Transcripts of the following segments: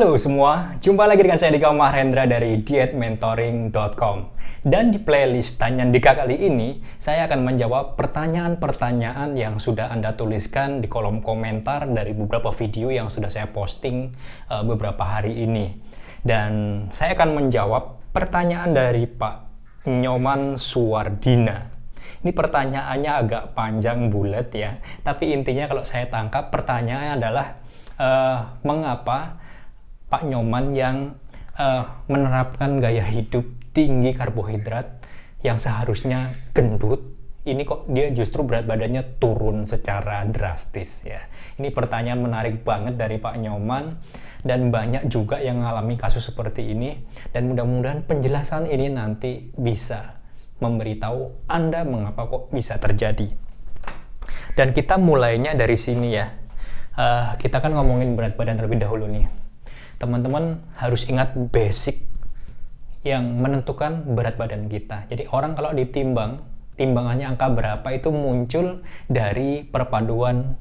Halo semua, jumpa lagi dengan saya Dika Mahendra dari dietmentoring.com Dan di playlist Tanya Dika kali ini, saya akan menjawab pertanyaan-pertanyaan yang sudah Anda tuliskan di kolom komentar dari beberapa video yang sudah saya posting eh, beberapa hari ini Dan saya akan menjawab pertanyaan dari Pak Nyoman Suwardina ini pertanyaannya agak panjang bulat ya, tapi intinya kalau saya tangkap pertanyaannya adalah uh, mengapa Pak Nyoman yang uh, menerapkan gaya hidup tinggi karbohidrat yang seharusnya gendut ini kok dia justru berat badannya turun secara drastis ya. Ini pertanyaan menarik banget dari Pak Nyoman dan banyak juga yang mengalami kasus seperti ini dan mudah-mudahan penjelasan ini nanti bisa memberitahu Anda mengapa kok bisa terjadi. Dan kita mulainya dari sini ya. Uh, kita kan ngomongin berat badan terlebih dahulu nih teman-teman harus ingat basic yang menentukan berat badan kita. Jadi orang kalau ditimbang, timbangannya angka berapa itu muncul dari perpaduan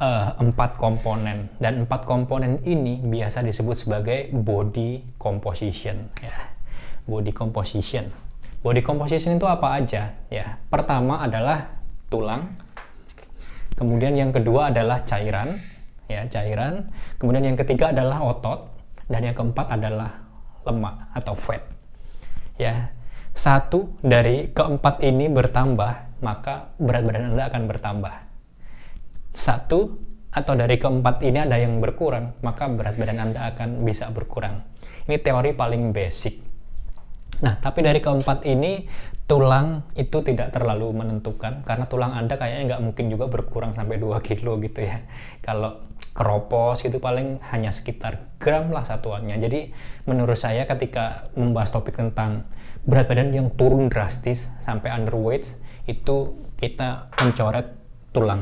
uh, empat komponen dan empat komponen ini biasa disebut sebagai body composition. Ya. Body composition. Body composition itu apa aja? Ya, pertama adalah tulang. Kemudian yang kedua adalah cairan, ya cairan. Kemudian yang ketiga adalah otot dan yang keempat adalah lemak atau fat. Ya, satu dari keempat ini bertambah, maka berat badan Anda akan bertambah. Satu atau dari keempat ini ada yang berkurang, maka berat badan Anda akan bisa berkurang. Ini teori paling basic. Nah, tapi dari keempat ini tulang itu tidak terlalu menentukan karena tulang Anda kayaknya nggak mungkin juga berkurang sampai 2 kilo gitu ya. Kalau keropos gitu paling hanya sekitar gram lah satuannya. Jadi menurut saya ketika membahas topik tentang berat badan yang turun drastis sampai underweight itu kita mencoret tulang.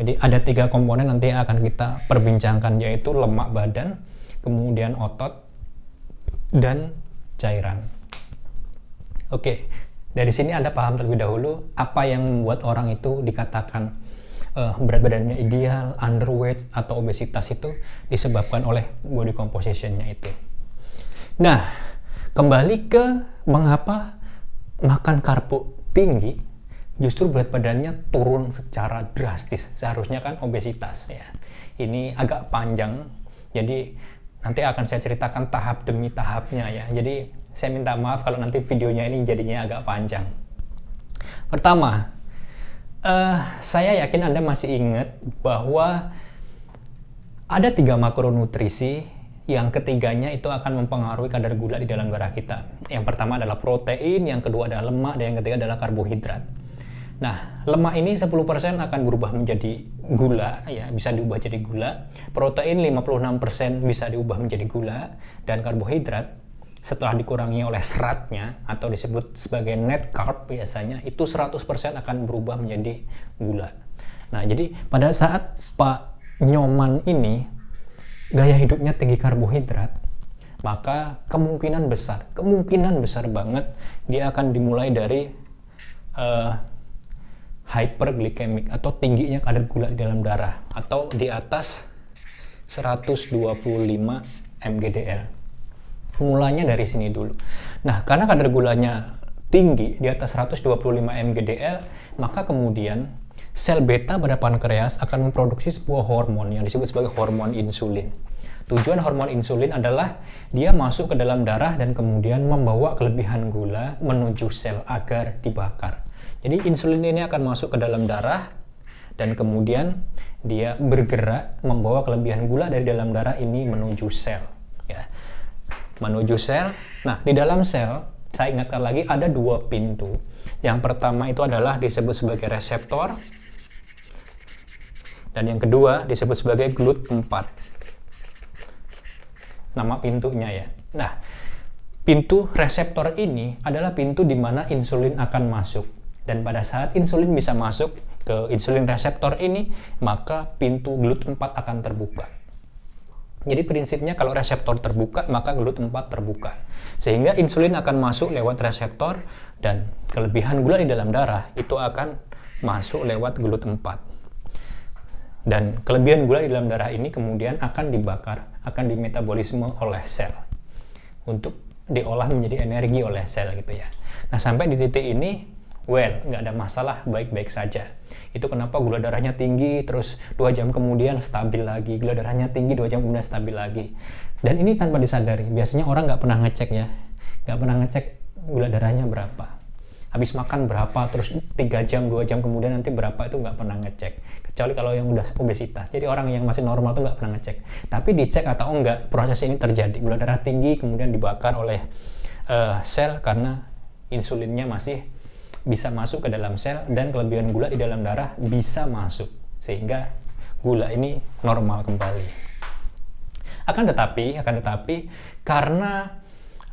Jadi ada tiga komponen nanti akan kita perbincangkan yaitu lemak badan, kemudian otot, dan cairan. Oke, dari sini Anda paham terlebih dahulu apa yang membuat orang itu dikatakan uh, berat badannya ideal, underweight atau obesitas itu disebabkan oleh body compositionnya itu. Nah, kembali ke mengapa makan karbo tinggi justru berat badannya turun secara drastis. Seharusnya kan obesitas ya. Ini agak panjang, jadi nanti akan saya ceritakan tahap demi tahapnya ya. Jadi saya minta maaf kalau nanti videonya ini jadinya agak panjang. Pertama, Uh, saya yakin Anda masih ingat bahwa ada tiga makronutrisi yang ketiganya itu akan mempengaruhi kadar gula di dalam darah kita. Yang pertama adalah protein, yang kedua adalah lemak, dan yang ketiga adalah karbohidrat. Nah, lemak ini 10% akan berubah menjadi gula, ya, bisa diubah jadi gula. Protein 56% bisa diubah menjadi gula, dan karbohidrat setelah dikurangi oleh seratnya atau disebut sebagai net carb biasanya itu 100% akan berubah menjadi gula. Nah, jadi pada saat Pak Nyoman ini gaya hidupnya tinggi karbohidrat, maka kemungkinan besar, kemungkinan besar banget dia akan dimulai dari uh, eh, hyperglycemic atau tingginya kadar gula di dalam darah atau di atas 125 mg/dl mulanya dari sini dulu. Nah, karena kadar gulanya tinggi di atas 125 mg/dl, maka kemudian sel beta pada pankreas akan memproduksi sebuah hormon yang disebut sebagai hormon insulin. Tujuan hormon insulin adalah dia masuk ke dalam darah dan kemudian membawa kelebihan gula menuju sel agar dibakar. Jadi insulin ini akan masuk ke dalam darah dan kemudian dia bergerak membawa kelebihan gula dari dalam darah ini menuju sel menuju sel. Nah, di dalam sel, saya ingatkan lagi ada dua pintu. Yang pertama itu adalah disebut sebagai reseptor dan yang kedua disebut sebagai glut 4. Nama pintunya ya. Nah, pintu reseptor ini adalah pintu di mana insulin akan masuk. Dan pada saat insulin bisa masuk ke insulin reseptor ini, maka pintu glut 4 akan terbuka. Jadi prinsipnya kalau reseptor terbuka maka gelut 4 terbuka. Sehingga insulin akan masuk lewat reseptor dan kelebihan gula di dalam darah itu akan masuk lewat gelut 4. Dan kelebihan gula di dalam darah ini kemudian akan dibakar, akan dimetabolisme oleh sel untuk diolah menjadi energi oleh sel gitu ya. Nah sampai di titik ini, well, nggak ada masalah, baik-baik saja itu kenapa gula darahnya tinggi terus dua jam kemudian stabil lagi gula darahnya tinggi dua jam kemudian stabil lagi dan ini tanpa disadari biasanya orang nggak pernah ngecek ya nggak pernah ngecek gula darahnya berapa habis makan berapa terus tiga jam dua jam kemudian nanti berapa itu nggak pernah ngecek kecuali kalau yang udah obesitas jadi orang yang masih normal tuh nggak pernah ngecek tapi dicek atau enggak proses ini terjadi gula darah tinggi kemudian dibakar oleh uh, sel karena insulinnya masih bisa masuk ke dalam sel dan kelebihan gula di dalam darah bisa masuk sehingga gula ini normal kembali. Akan tetapi, akan tetapi karena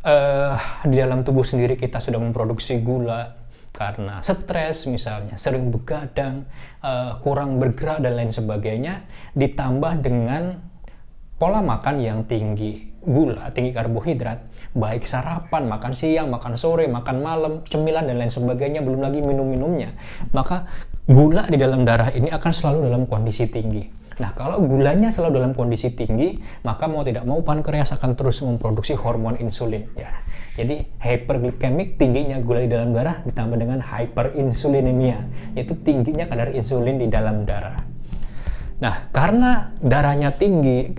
uh, di dalam tubuh sendiri kita sudah memproduksi gula karena stres misalnya, sering begadang, uh, kurang bergerak dan lain sebagainya, ditambah dengan pola makan yang tinggi gula, tinggi karbohidrat, baik sarapan, makan siang, makan sore, makan malam, cemilan dan lain sebagainya, belum lagi minum-minumnya, maka gula di dalam darah ini akan selalu dalam kondisi tinggi. Nah, kalau gulanya selalu dalam kondisi tinggi, maka mau tidak mau pankreas akan terus memproduksi hormon insulin. Ya. Jadi, hyperglycemic tingginya gula di dalam darah ditambah dengan hyperinsulinemia, yaitu tingginya kadar insulin di dalam darah. Nah, karena darahnya tinggi,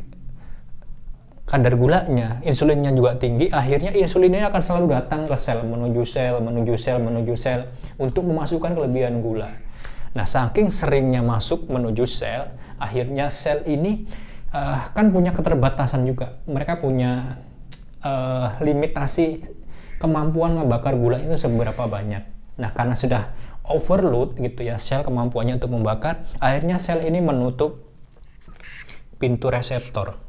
kadar gulanya, insulinnya juga tinggi, akhirnya insulin ini akan selalu datang ke sel, menuju sel, menuju sel, menuju sel, untuk memasukkan kelebihan gula. Nah, saking seringnya masuk menuju sel, akhirnya sel ini uh, kan punya keterbatasan juga. Mereka punya uh, limitasi kemampuan membakar gula itu seberapa banyak. Nah, karena sudah overload gitu ya, sel kemampuannya untuk membakar, akhirnya sel ini menutup pintu reseptor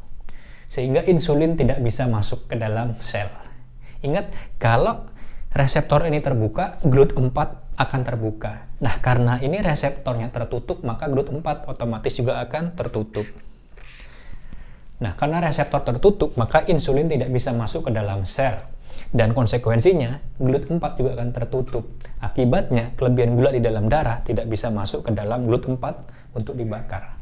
sehingga insulin tidak bisa masuk ke dalam sel. Ingat, kalau reseptor ini terbuka, GLUT4 akan terbuka. Nah, karena ini reseptornya tertutup, maka GLUT4 otomatis juga akan tertutup. Nah, karena reseptor tertutup, maka insulin tidak bisa masuk ke dalam sel. Dan konsekuensinya, GLUT4 juga akan tertutup. Akibatnya, kelebihan gula di dalam darah tidak bisa masuk ke dalam GLUT4 untuk dibakar.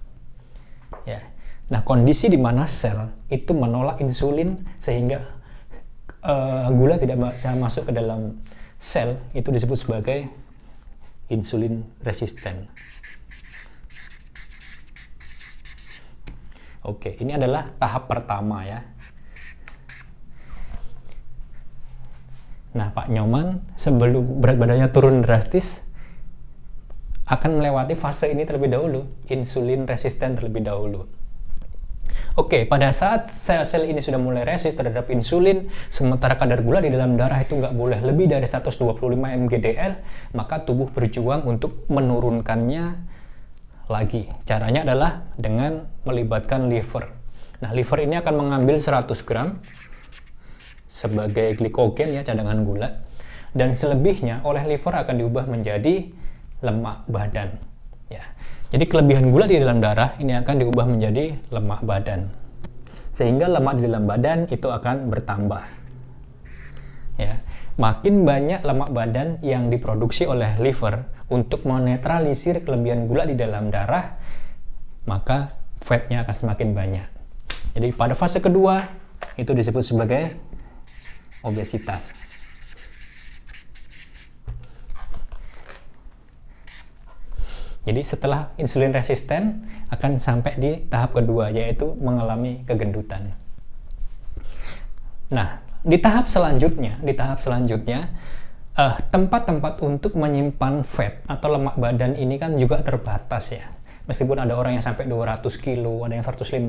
Ya, Nah, kondisi di mana sel itu menolak insulin sehingga uh, gula tidak bisa masuk ke dalam sel itu disebut sebagai insulin resisten. Oke, ini adalah tahap pertama ya. Nah, Pak Nyoman sebelum berat badannya turun drastis akan melewati fase ini terlebih dahulu, insulin resisten terlebih dahulu. Oke, okay, pada saat sel-sel ini sudah mulai resist terhadap insulin, sementara kadar gula di dalam darah itu nggak boleh lebih dari 125 mgdl, maka tubuh berjuang untuk menurunkannya lagi. Caranya adalah dengan melibatkan liver. Nah, liver ini akan mengambil 100 gram sebagai glikogen ya cadangan gula dan selebihnya oleh liver akan diubah menjadi lemak badan. Jadi kelebihan gula di dalam darah ini akan diubah menjadi lemak badan. Sehingga lemak di dalam badan itu akan bertambah. Ya, makin banyak lemak badan yang diproduksi oleh liver untuk menetralisir kelebihan gula di dalam darah, maka fatnya akan semakin banyak. Jadi pada fase kedua itu disebut sebagai obesitas Jadi setelah insulin resisten akan sampai di tahap kedua yaitu mengalami kegendutan. Nah, di tahap selanjutnya, di tahap selanjutnya eh, tempat-tempat uh, untuk menyimpan fat atau lemak badan ini kan juga terbatas ya. Meskipun ada orang yang sampai 200 kilo, ada yang 150,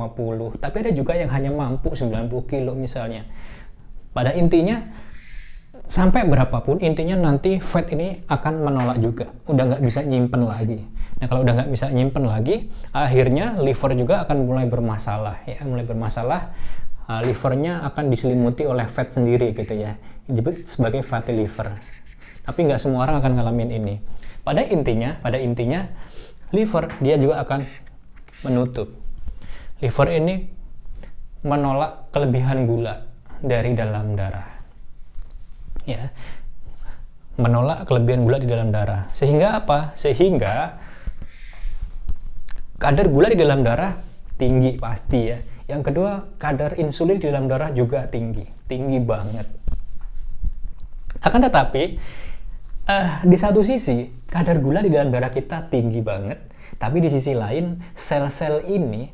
tapi ada juga yang hanya mampu 90 kilo misalnya. Pada intinya sampai berapapun intinya nanti fat ini akan menolak juga udah nggak bisa nyimpen lagi Nah kalau udah nggak bisa nyimpen lagi, akhirnya liver juga akan mulai bermasalah ya, mulai bermasalah. Uh, livernya akan diselimuti oleh fat sendiri gitu ya, disebut sebagai fatty liver. Tapi nggak semua orang akan ngalamin ini. Pada intinya, pada intinya liver dia juga akan menutup. Liver ini menolak kelebihan gula dari dalam darah. Ya, menolak kelebihan gula di dalam darah. Sehingga apa? Sehingga kadar gula di dalam darah tinggi pasti ya. Yang kedua, kadar insulin di dalam darah juga tinggi, tinggi banget. Akan tetapi, uh, di satu sisi, kadar gula di dalam darah kita tinggi banget, tapi di sisi lain, sel-sel ini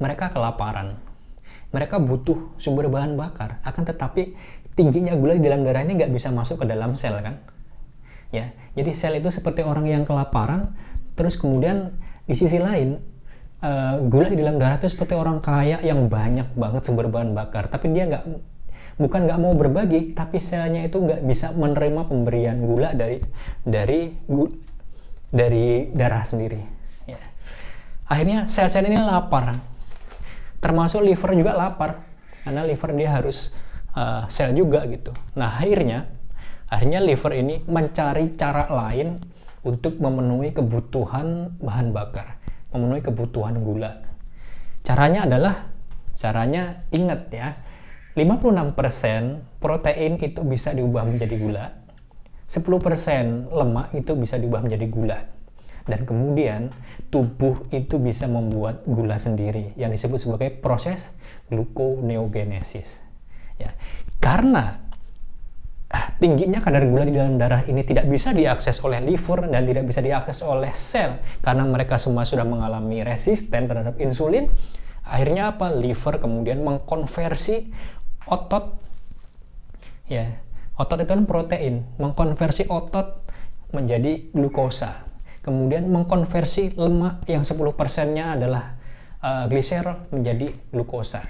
mereka kelaparan. Mereka butuh sumber bahan bakar, akan tetapi tingginya gula di dalam darahnya nggak bisa masuk ke dalam sel kan? Ya, jadi sel itu seperti orang yang kelaparan, terus kemudian di sisi lain, uh, gula di dalam darah itu seperti orang kaya yang banyak banget sumber bahan bakar, tapi dia nggak bukan nggak mau berbagi, tapi selnya itu nggak bisa menerima pemberian gula dari dari dari darah sendiri. Ya. Akhirnya sel-sel ini lapar, termasuk liver juga lapar, karena liver dia harus uh, sel juga gitu. Nah akhirnya akhirnya liver ini mencari cara lain untuk memenuhi kebutuhan bahan bakar, memenuhi kebutuhan gula. Caranya adalah, caranya ingat ya, 56% protein itu bisa diubah menjadi gula, 10% lemak itu bisa diubah menjadi gula. Dan kemudian tubuh itu bisa membuat gula sendiri yang disebut sebagai proses gluconeogenesis. Ya, karena tingginya kadar gula di dalam darah ini tidak bisa diakses oleh liver dan tidak bisa diakses oleh sel karena mereka semua sudah mengalami resisten terhadap insulin akhirnya apa liver kemudian mengkonversi otot ya otot itu kan protein mengkonversi otot menjadi glukosa kemudian mengkonversi lemak yang 10% nya adalah uh, eh, gliserol menjadi glukosa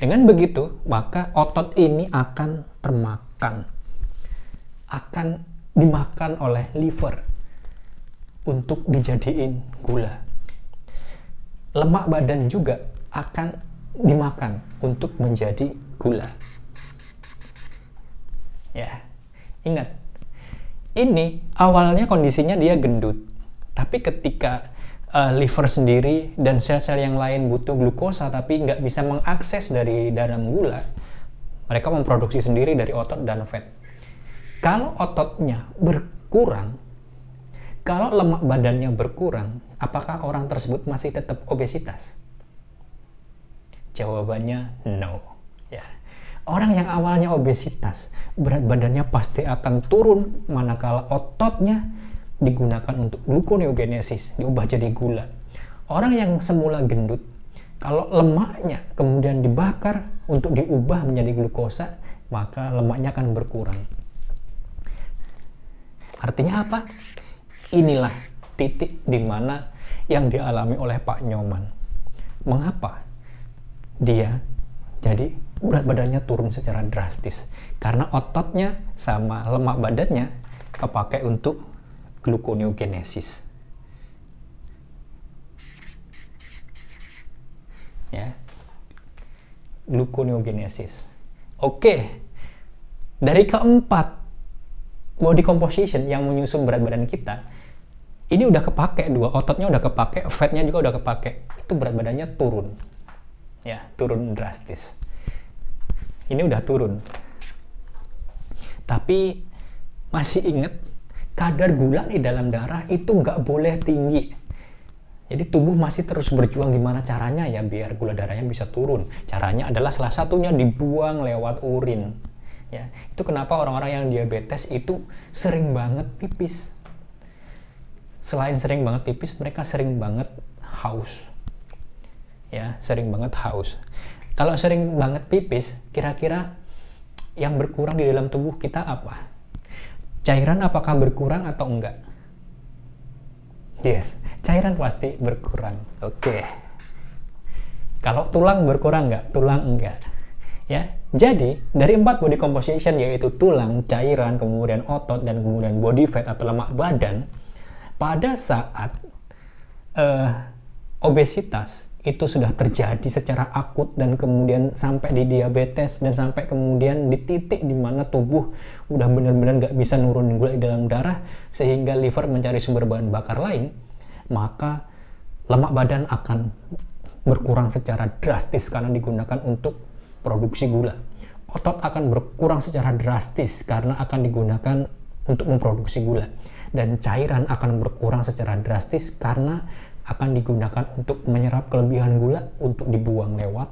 dengan begitu, maka otot ini akan termakan. Akan dimakan oleh liver untuk dijadiin gula. Lemak badan juga akan dimakan untuk menjadi gula. Ya, ingat. Ini awalnya kondisinya dia gendut. Tapi ketika uh, liver sendiri dan sel-sel yang lain butuh glukosa tapi nggak bisa mengakses dari dalam gula, mereka memproduksi sendiri dari otot dan fat. Kalau ototnya berkurang, kalau lemak badannya berkurang, apakah orang tersebut masih tetap obesitas? Jawabannya no. Ya. Orang yang awalnya obesitas, berat badannya pasti akan turun manakala ototnya digunakan untuk gluconeogenesis, diubah jadi gula. Orang yang semula gendut, kalau lemaknya kemudian dibakar untuk diubah menjadi glukosa, maka lemaknya akan berkurang. Artinya apa? Inilah titik di mana yang dialami oleh Pak Nyoman. Mengapa dia jadi berat badannya turun secara drastis? Karena ototnya sama lemak badannya kepakai untuk gluconeogenesis. Ya. Gluconeogenesis. Oke. Dari keempat body composition yang menyusun berat badan kita, ini udah kepake dua ototnya udah kepake, fatnya juga udah kepake. Itu berat badannya turun. Ya, turun drastis. Ini udah turun. Tapi masih inget kadar gula di dalam darah itu nggak boleh tinggi. Jadi tubuh masih terus berjuang gimana caranya ya biar gula darahnya bisa turun. Caranya adalah salah satunya dibuang lewat urin. Ya, itu kenapa orang-orang yang diabetes itu sering banget pipis. Selain sering banget pipis, mereka sering banget haus. Ya, sering banget haus. Kalau sering banget pipis, kira-kira yang berkurang di dalam tubuh kita apa? cairan apakah berkurang atau enggak? Yes, cairan pasti berkurang. Oke. Okay. Kalau tulang berkurang enggak Tulang enggak. Ya, jadi dari empat body composition yaitu tulang, cairan, kemudian otot dan kemudian body fat atau lemak badan, pada saat uh, obesitas itu sudah terjadi secara akut dan kemudian sampai di diabetes dan sampai kemudian di titik di mana tubuh udah benar-benar nggak bisa nurunin gula di dalam darah sehingga liver mencari sumber bahan bakar lain maka lemak badan akan berkurang secara drastis karena digunakan untuk produksi gula otot akan berkurang secara drastis karena akan digunakan untuk memproduksi gula dan cairan akan berkurang secara drastis karena akan digunakan untuk menyerap kelebihan gula untuk dibuang lewat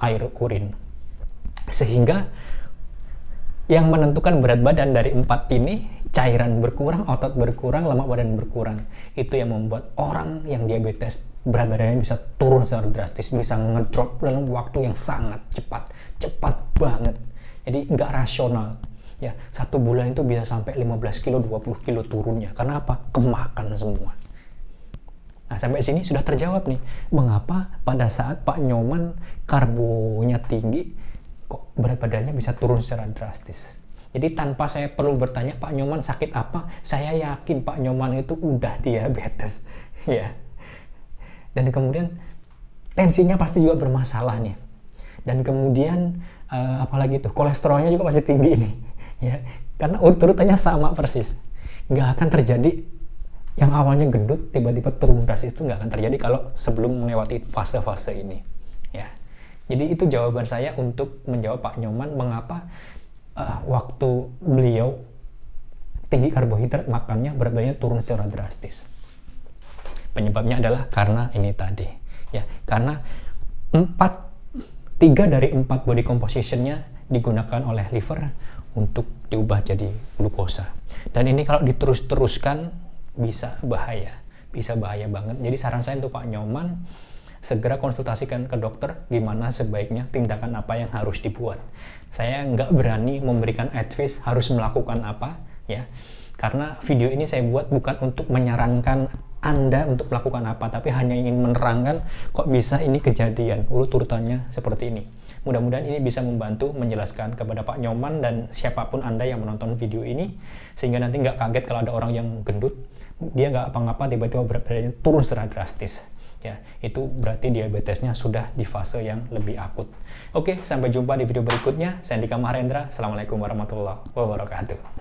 air urin. Sehingga yang menentukan berat badan dari empat ini cairan berkurang, otot berkurang, lemak badan berkurang. Itu yang membuat orang yang diabetes berat badannya bisa turun secara drastis, bisa ngedrop dalam waktu yang sangat cepat, cepat banget. Jadi nggak rasional. Ya, satu bulan itu bisa sampai 15 kilo, 20 kilo turunnya. Karena apa? Kemakan semua. Nah, sampai sini sudah terjawab nih. Mengapa pada saat Pak Nyoman karbonya tinggi, kok berat badannya bisa turun secara drastis? Jadi tanpa saya perlu bertanya Pak Nyoman sakit apa, saya yakin Pak Nyoman itu udah diabetes. ya. Dan kemudian tensinya pasti juga bermasalah nih. Dan kemudian uh, apalagi itu kolesterolnya juga masih tinggi ini ya. Karena urut-urutannya sama persis. Nggak akan terjadi yang awalnya gendut tiba-tiba turun drastis itu nggak akan terjadi kalau sebelum melewati fase-fase ini ya jadi itu jawaban saya untuk menjawab Pak Nyoman mengapa uh, waktu beliau tinggi karbohidrat makannya berat badannya turun secara drastis penyebabnya adalah karena ini tadi ya karena empat tiga dari empat body compositionnya digunakan oleh liver untuk diubah jadi glukosa dan ini kalau diterus-teruskan bisa bahaya bisa bahaya banget jadi saran saya untuk Pak Nyoman segera konsultasikan ke dokter gimana sebaiknya tindakan apa yang harus dibuat saya nggak berani memberikan advice harus melakukan apa ya karena video ini saya buat bukan untuk menyarankan anda untuk melakukan apa tapi hanya ingin menerangkan kok bisa ini kejadian urut-urutannya seperti ini Mudah-mudahan ini bisa membantu menjelaskan kepada Pak Nyoman dan siapapun Anda yang menonton video ini, sehingga nanti nggak kaget kalau ada orang yang gendut, dia nggak apa-apa tiba-tiba berat badannya turun secara drastis ya itu berarti diabetesnya sudah di fase yang lebih akut oke sampai jumpa di video berikutnya saya Dika Mahendra assalamualaikum warahmatullahi wabarakatuh